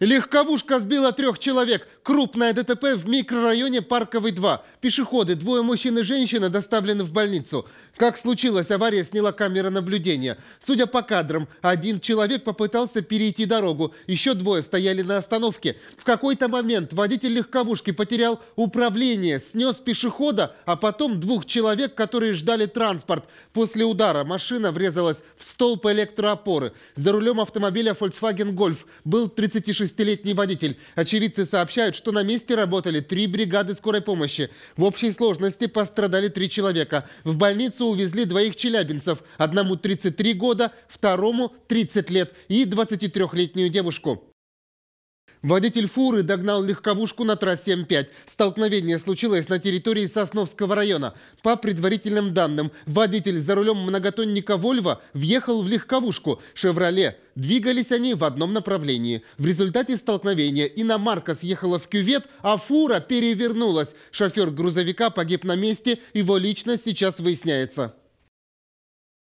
Легковушка сбила трех человек. Крупное ДТП в микрорайоне Парковый 2. Пешеходы, двое мужчин и женщины доставлены в больницу. Как случилось, авария сняла камера наблюдения. Судя по кадрам, один человек попытался перейти дорогу. Еще двое стояли на остановке. В какой-то момент водитель легковушки потерял управление, снес пешехода, а потом двух человек, которые ждали транспорт. После удара машина врезалась в столб электроопоры. За рулем автомобиля Volkswagen Golf был 36 56-летний водитель. Очевидцы сообщают, что на месте работали три бригады скорой помощи. В общей сложности пострадали три человека. В больницу увезли двоих челябинцев. Одному 33 года, второму 30 лет и 23-летнюю девушку. Водитель фуры догнал легковушку на трассе М5. Столкновение случилось на территории Сосновского района. По предварительным данным, водитель за рулем многотонника «Вольво» въехал в легковушку «Шевроле». Двигались они в одном направлении. В результате столкновения иномарка съехала в кювет, а фура перевернулась. Шофер грузовика погиб на месте, его личность сейчас выясняется.